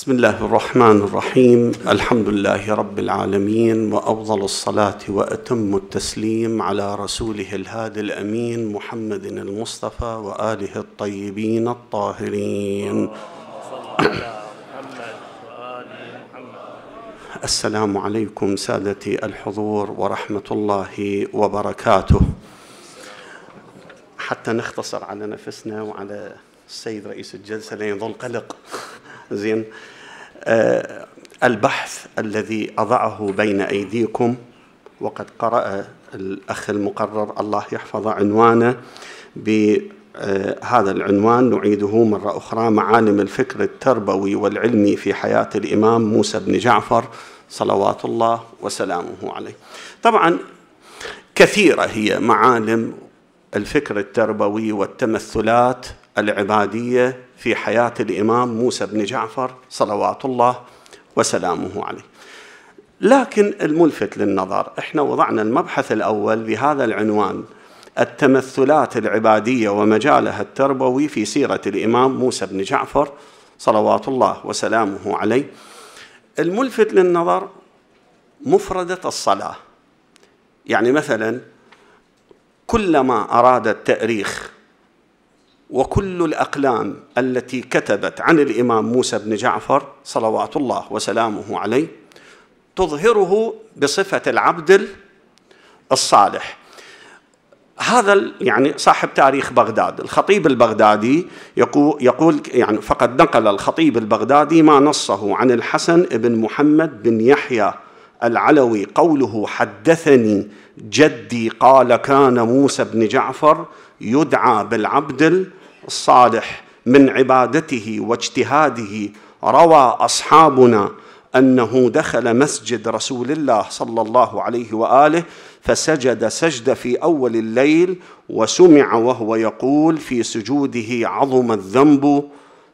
بسم الله الرحمن الرحيم الحمد لله رب العالمين وافضل الصلاه واتم التسليم على رسوله الهادي الامين محمد المصطفى واله الطيبين الطاهرين السلام عليكم سادتي الحضور ورحمه الله وبركاته حتى نختصر على نفسنا وعلى السيد رئيس الجلسه لين يظل قلق زين آه البحث الذي أضعه بين أيديكم وقد قرأ الأخ المقرر الله يحفظ عنوانه بهذا آه، العنوان نعيده مرة أخرى معالم الفكر التربوي والعلمي في حياة الإمام موسى بن جعفر صلوات الله وسلامه عليه طبعا كثيرة هي معالم الفكر التربوي والتمثلات العبادية في حياة الإمام موسى بن جعفر صلوات الله وسلامه عليه لكن الملفت للنظر احنا وضعنا المبحث الأول بهذا العنوان التمثلات العبادية ومجالها التربوي في سيرة الإمام موسى بن جعفر صلوات الله وسلامه عليه الملفت للنظر مفردة الصلاة يعني مثلا كلما أراد التأريخ وكل الأقلام التي كتبت عن الإمام موسى بن جعفر صلوات الله وسلامه عليه تظهره بصفة العبد الصالح هذا يعني صاحب تاريخ بغداد الخطيب البغدادي يقول يعني فقد نقل الخطيب البغدادي ما نصه عن الحسن بن محمد بن يحيى العلوي قوله حدثني جدي قال كان موسى بن جعفر يدعى بالعبد الصالح من عبادته واجتهاده روى اصحابنا انه دخل مسجد رسول الله صلى الله عليه واله فسجد سجده في اول الليل وسمع وهو يقول في سجوده عظم الذنب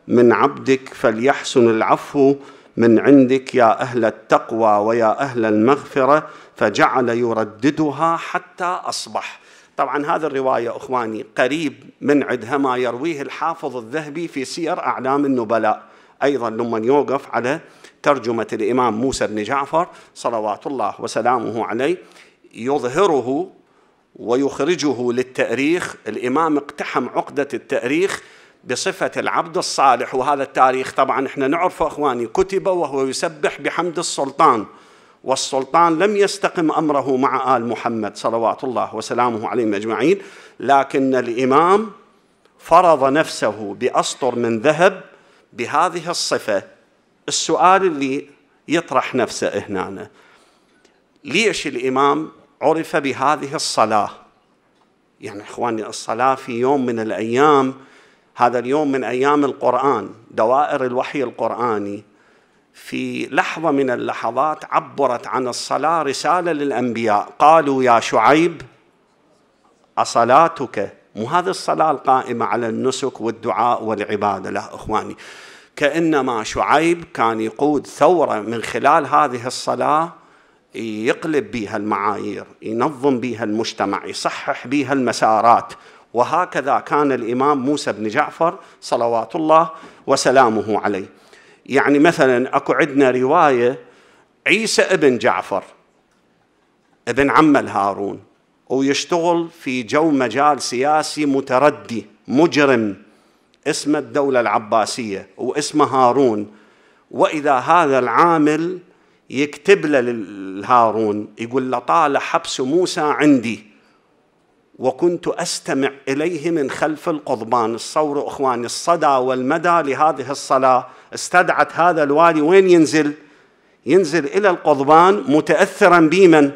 من عبدك فليحسن العفو من عندك يا اهل التقوى ويا اهل المغفره فجعل يرددها حتى اصبح طبعا هذه الرواية أخواني قريب من عدها ما يرويه الحافظ الذهبي في سير أعلام النبلاء أيضا لما يوقف على ترجمة الإمام موسى بن جعفر صلوات الله وسلامه عليه يظهره ويخرجه للتاريخ الإمام اقتحم عقدة التاريخ بصفة العبد الصالح وهذا التاريخ طبعا احنا نعرفه اخواني كتب وهو يسبح بحمد السلطان والسلطان لم يستقم امره مع ال محمد صلوات الله وسلامه عليهم اجمعين لكن الامام فرض نفسه باسطر من ذهب بهذه الصفه السؤال اللي يطرح نفسه هنا ليش الامام عرف بهذه الصلاه يعني اخواني الصلاه في يوم من الايام هذا اليوم من ايام القران دوائر الوحي القراني في لحظة من اللحظات عبرت عن الصلاة رسالة للأنبياء قالوا يا شعيب أصلاتك مو هذه الصلاة القائمة على النسك والدعاء والعبادة لا إخواني كأنما شعيب كان يقود ثورة من خلال هذه الصلاة يقلب بها المعايير ينظم بها المجتمع يصحح بها المسارات وهكذا كان الإمام موسى بن جعفر صلوات الله وسلامه عليه يعني مثلا اكو عندنا روايه عيسى ابن جعفر ابن عم الهارون ويشتغل في جو مجال سياسي متردي مجرم اسم الدولة العباسية واسمه هارون وإذا هذا العامل يكتب له للهارون يقول له طال حبس موسى عندي وكنت استمع اليه من خلف القضبان الصور اخواني الصدى والمدى لهذه الصلاه استدعت هذا الوالي وين ينزل ينزل الى القضبان متاثرا بمن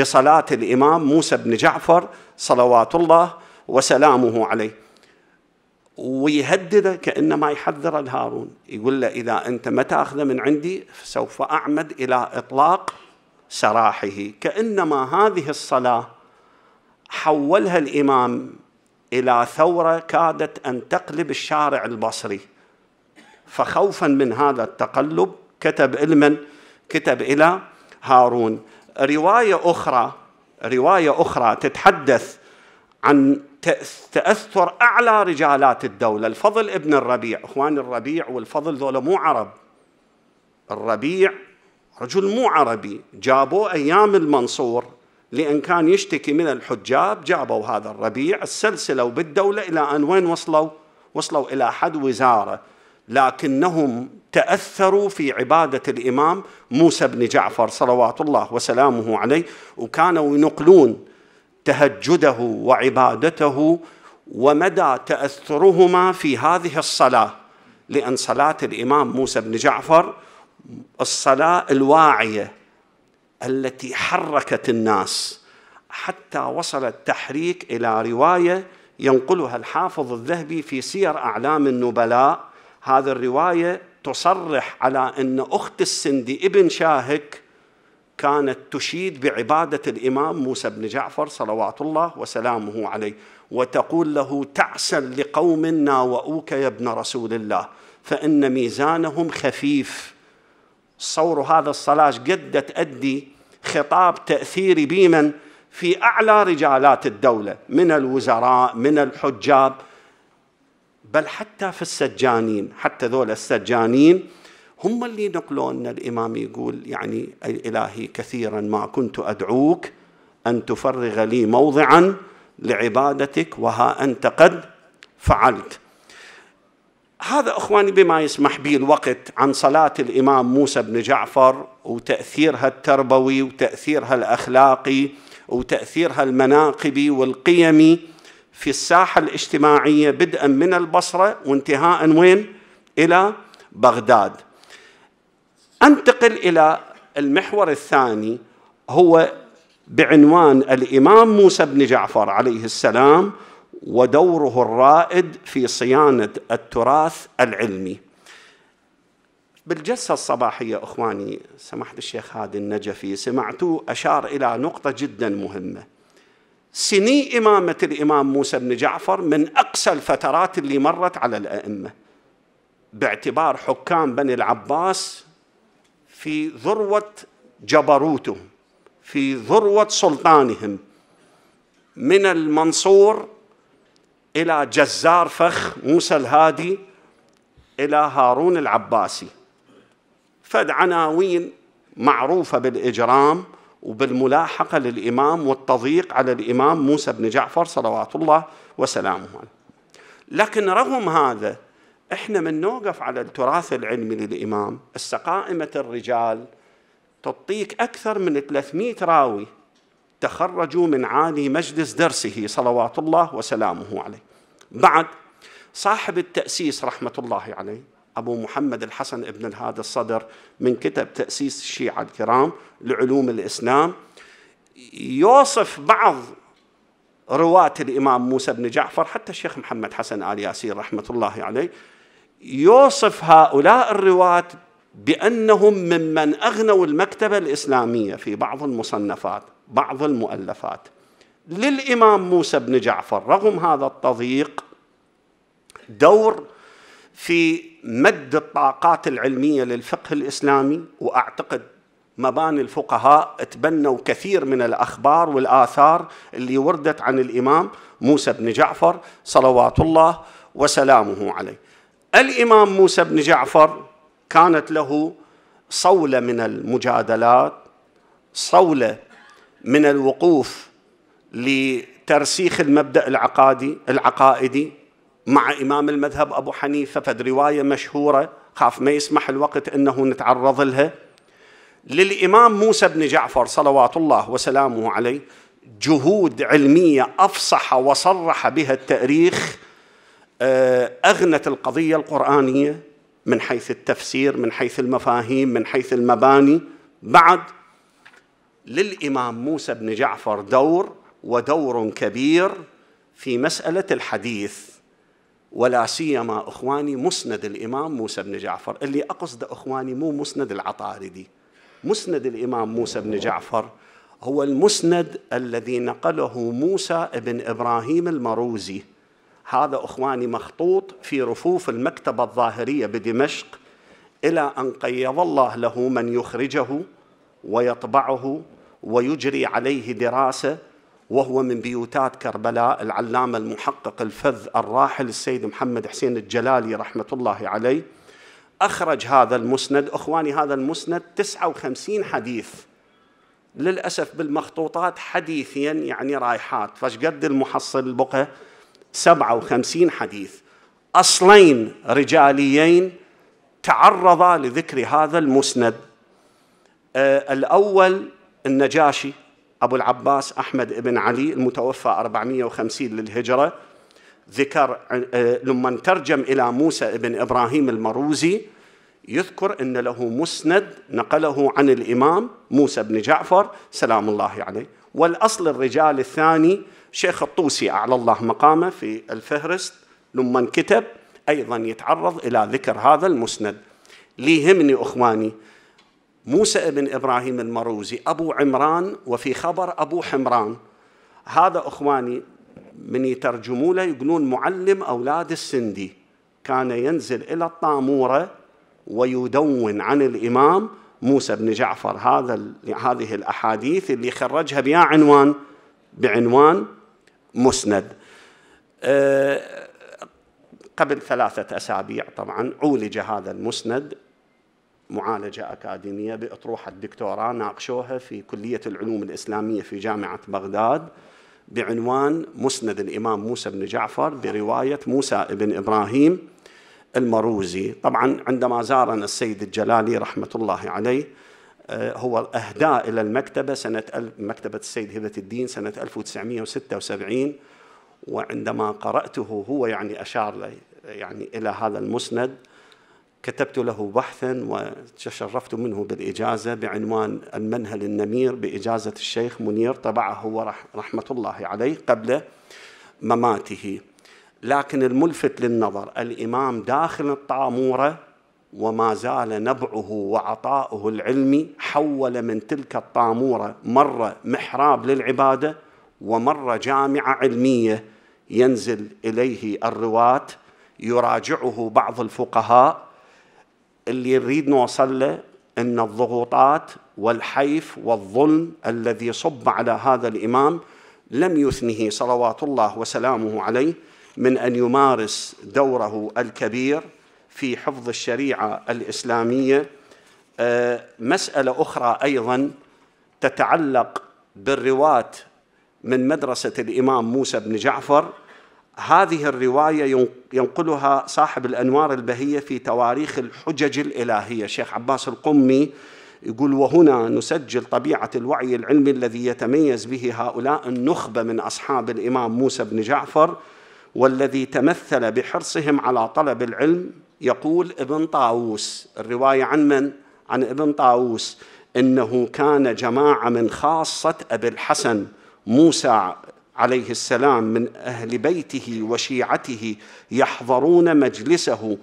بصلاه الامام موسى بن جعفر صلوات الله وسلامه عليه ويهدده كانما يحذر الهارون يقول له اذا انت ما تاخذه من عندي سوف اعمد الى اطلاق سراحه كانما هذه الصلاه حولها الامام الى ثوره كادت ان تقلب الشارع البصري فخوفا من هذا التقلب كتب لمن كتب الى هارون روايه اخرى روايه اخرى تتحدث عن تاثر اعلى رجالات الدوله الفضل ابن الربيع اخوان الربيع والفضل ذولا مو عرب الربيع رجل مو عربي جابوه ايام المنصور لأن كان يشتكي من الحجاب جابوا هذا الربيع السلسلة بالدولة إلى أن وين وصلوا وصلوا إلى حد وزارة لكنهم تأثروا في عبادة الإمام موسى بن جعفر صلوات الله وسلامه عليه وكانوا ينقلون تهجده وعبادته ومدى تأثرهما في هذه الصلاة لأن صلاة الإمام موسى بن جعفر الصلاة الواعية التي حركت الناس حتى وصل التحريك الى روايه ينقلها الحافظ الذهبي في سير اعلام النبلاء هذه الروايه تصرح على ان اخت السندي ابن شاهك كانت تشيد بعباده الامام موسى بن جعفر صلوات الله وسلامه عليه وتقول له تعسا لقوم ناوؤوك يا ابن رسول الله فان ميزانهم خفيف صور هذا الصلاه قد تؤدي خطاب تأثيري بمن في أعلى رجالات الدولة من الوزراء من الحجاب بل حتى في السجانين حتى ذول السجانين هم اللي نقلوا أن الإمام يقول يعني الإلهي كثيرا ما كنت أدعوك أن تفرغ لي موضعا لعبادتك وها أنت قد فعلت هذا اخواني بما يسمح به الوقت عن صلاه الامام موسى بن جعفر وتاثيرها التربوي وتاثيرها الاخلاقي وتاثيرها المناقبي والقيمي في الساحه الاجتماعيه بدءا من البصره وانتهاء وين؟ الى بغداد. انتقل الى المحور الثاني هو بعنوان الامام موسى بن جعفر عليه السلام ودوره الرائد في صيانه التراث العلمي. بالجلسه الصباحيه اخواني سماحه الشيخ هادي النجفي سمعتوه اشار الى نقطه جدا مهمه. سني امامه الامام موسى بن جعفر من اقسى الفترات اللي مرت على الائمه. باعتبار حكام بني العباس في ذروه جبروتهم في ذروه سلطانهم من المنصور إلى جزار فخ موسى الهادي إلى هارون العباسي فد عناوين معروفة بالإجرام وبالملاحقة للإمام والتضييق على الإمام موسى بن جعفر صلوات الله وسلامه عليه لكن رغم هذا احنا من نوقف على التراث العلمي للإمام السقائمة الرجال تعطيك أكثر من 300 راوي تخرجوا من عالي مجلس درسه صلوات الله وسلامه عليه بعد صاحب التأسيس رحمة الله عليه أبو محمد الحسن ابن الهادي الصدر من كتب تأسيس الشيعة الكرام لعلوم الإسلام يوصف بعض رواة الإمام موسى بن جعفر حتى الشيخ محمد حسن آل ياسين رحمة الله عليه يوصف هؤلاء الرواة بأنهم ممن أغنوا المكتبة الإسلامية في بعض المصنفات بعض المؤلفات للامام موسى بن جعفر رغم هذا التضييق دور في مد الطاقات العلميه للفقه الاسلامي واعتقد مباني الفقهاء تبنوا كثير من الاخبار والاثار اللي وردت عن الامام موسى بن جعفر صلوات الله وسلامه عليه. الامام موسى بن جعفر كانت له صوله من المجادلات، صوله من الوقوف لترسيخ المبدا العقادي العقائدي مع امام المذهب ابو حنيفه فد روايه مشهوره خاف ما يسمح الوقت انه نتعرض لها للامام موسى بن جعفر صلوات الله وسلامه عليه جهود علميه افصح وصرح بها التاريخ آه، اغنت القضيه القرانيه من حيث التفسير من حيث المفاهيم من حيث المباني بعد للامام موسى بن جعفر دور ودور كبير في مساله الحديث ولا سيما اخواني مسند الامام موسى بن جعفر اللي اقصد اخواني مو مسند العطاردي مسند الامام موسى بن جعفر هو المسند الذي نقله موسى بن ابراهيم المروزي هذا اخواني مخطوط في رفوف المكتبه الظاهريه بدمشق الى ان قيض الله له من يخرجه ويطبعه ويجري عليه دراسه وهو من بيوتات كربلاء العلامه المحقق الفذ الراحل السيد محمد حسين الجلالي رحمه الله عليه اخرج هذا المسند اخواني هذا المسند 59 حديث للاسف بالمخطوطات حديثيا يعني رايحات قد المحصل البقى 57 حديث اصلين رجاليين تعرضا لذكر هذا المسند آه، الأول النجاشي أبو العباس أحمد بن علي المتوفى 450 للهجرة ذكر آه، لما ترجم إلى موسى بن إبراهيم المروزي يذكر أن له مسند نقله عن الإمام موسى بن جعفر سلام الله عليه والأصل الرجال الثاني شيخ الطوسي أعلى الله مقامه في الفهرست لما كتب أيضا يتعرض إلى ذكر هذا المسند ليهمني أخواني موسى ابن إبراهيم المروزي أبو عمران وفي خبر أبو حمران هذا أخواني من يترجموا له يقولون معلم أولاد السندي كان ينزل إلى الطامورة ويدون عن الإمام موسى بن جعفر هذا هذه الأحاديث اللي خرجها بيا عنوان بعنوان مسند آه، قبل ثلاثة أسابيع طبعا عولج هذا المسند معالجة أكاديمية بأطروحة الدكتوراه ناقشوها في كلية العلوم الإسلامية في جامعة بغداد بعنوان مسند الإمام موسى بن جعفر برواية موسى بن إبراهيم المروزي طبعا عندما زارنا السيد الجلالي رحمة الله عليه آه، هو أهدى إلى المكتبة سنة مكتبة السيد هبة الدين سنة 1976 وعندما قرأته هو يعني أشار يعني إلى هذا المسند كتبت له بحثا وتشرفت منه بالإجازة بعنوان المنهل النمير بإجازة الشيخ منير طبعه هو رحمة الله عليه قبل مماته لكن الملفت للنظر الإمام داخل الطامورة وما زال نبعه وعطاؤه العلمي حول من تلك الطامورة مرة محراب للعبادة ومرة جامعة علمية ينزل إليه الرواة يراجعه بعض الفقهاء اللي نريد نوصل له ان الضغوطات والحيف والظلم الذي صب على هذا الامام لم يثنه صلوات الله وسلامه عليه من ان يمارس دوره الكبير في حفظ الشريعه الاسلاميه آه، مساله اخرى ايضا تتعلق بالرواه من مدرسه الامام موسى بن جعفر هذه الرواية ينقلها صاحب الأنوار البهية في تواريخ الحجج الإلهية الشيخ عباس القمي يقول وهنا نسجل طبيعة الوعي العلمي الذي يتميز به هؤلاء النخبة من أصحاب الإمام موسى بن جعفر والذي تمثل بحرصهم على طلب العلم يقول ابن طاووس الرواية عن من؟ عن ابن طاووس إنه كان جماعة من خاصة أبي الحسن موسى عليه السلام من اهل بيته وشيعته يحضرون مجلسه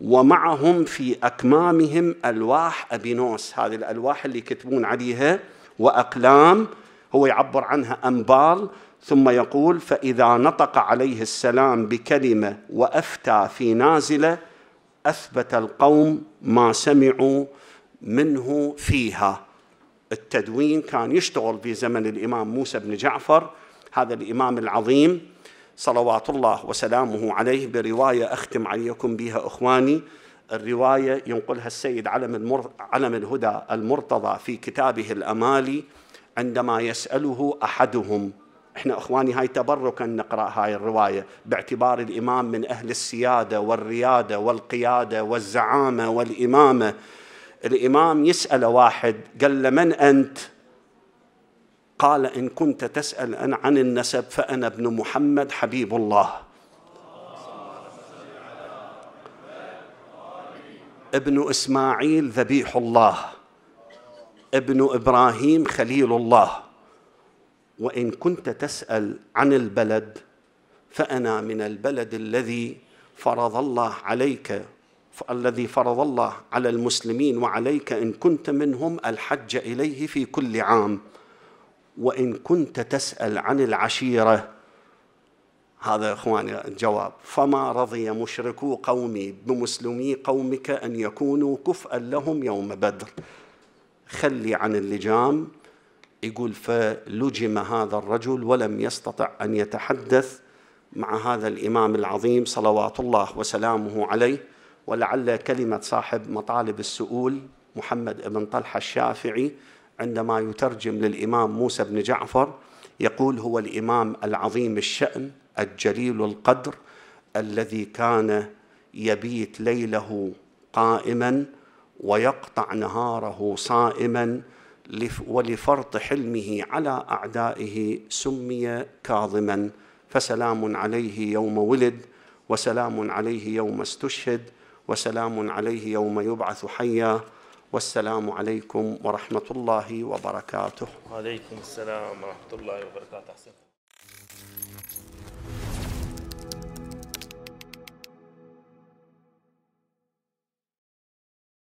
ومعهم في اكمامهم الواح ابينوس هذه الالواح اللي يكتبون عليها واقلام هو يعبر عنها انبال ثم يقول فاذا نطق عليه السلام بكلمه وافتى في نازله اثبت القوم ما سمعوا منه فيها التدوين كان يشتغل في زمن الامام موسى بن جعفر هذا الإمام العظيم صلوات الله وسلامه عليه برواية أختم عليكم بها إخواني الرواية ينقلها السيد علم, المر... علم الهدى المرتضى في كتابه الأمالي عندما يسأله أحدهم احنا اخواني هاي تبركا نقرا هاي الروايه باعتبار الامام من اهل السياده والرياده والقياده والزعامه والامامه الامام يسال واحد قال له من انت قال إن كنت تسأل أنا عن النسب فأنا ابن محمد حبيب الله ابن إسماعيل ذبيح الله ابن إبراهيم خليل الله وإن كنت تسأل عن البلد فأنا من البلد الذي فرض الله عليك الذي فرض الله على المسلمين وعليك إن كنت منهم الحج إليه في كل عام وإن كنت تسأل عن العشيرة هذا إخواني الجواب فما رضي مشركو قومي بمسلمي قومك أن يكونوا كفءا لهم يوم بدر خلي عن اللجام يقول فلجم هذا الرجل ولم يستطع أن يتحدث مع هذا الإمام العظيم صلوات الله وسلامه عليه ولعل كلمة صاحب مطالب السؤول محمد بن طلحة الشافعي عندما يترجم للإمام موسى بن جعفر يقول هو الإمام العظيم الشأن الجليل القدر الذي كان يبيت ليله قائما ويقطع نهاره صائما ولفرط حلمه على اعدائه سمي كاظما فسلام عليه يوم ولد وسلام عليه يوم استشهد وسلام عليه يوم يبعث حيا والسلام عليكم ورحمة الله وبركاته وعليكم السلام ورحمة الله وبركاته